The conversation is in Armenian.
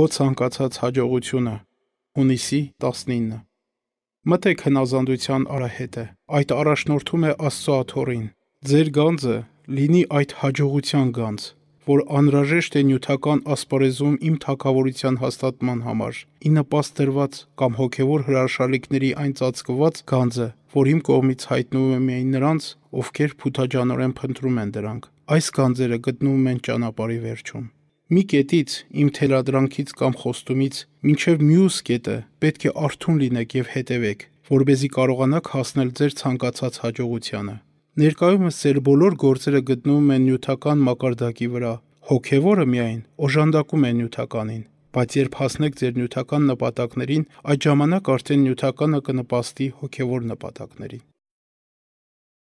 Քո ցանկացած հաջողությունը։ Հունիսի 19 Մտեք հնազանդության արահետը։ Այդ առաջնորդում է Աստծո աթոռին։ Ձեր գանձը լինի այդ հաջողության գանձ, որ անհրաժեշտ է նյութական ասպարեզում իմ թակավորության հաստատման համար։ Ի նպաստ դրված կամ հոգևոր հրաշալիքների այն ծածկված գանձը, որ իմ կողմից հայտնվում է միայն նրանց, ովքեր փութաջանորեն փնտրում են դրանք։ Այս գանձերը գտնվում են ճանապարհի վերջում։ Մի կետից, իմ թելադրանքից կամ խոստումից, մինչև մյուս կետը պետք է արթուն լինեք եւ հետևեք, որ เป զի կարողanak հասնել ձեր ցանկացած հաջողությանը։ Ներկայումս ձեր բոլոր գործերը գտնվում են նյութական մակարդակի վրա, հոգևորը միայն օժանդակում է նյութականին բայց երբ հասնեք ձեր նյութական նպատակներին, այդ ժամանակ արդեն նյութականը կնպաստի հոգևոր նպատակներին։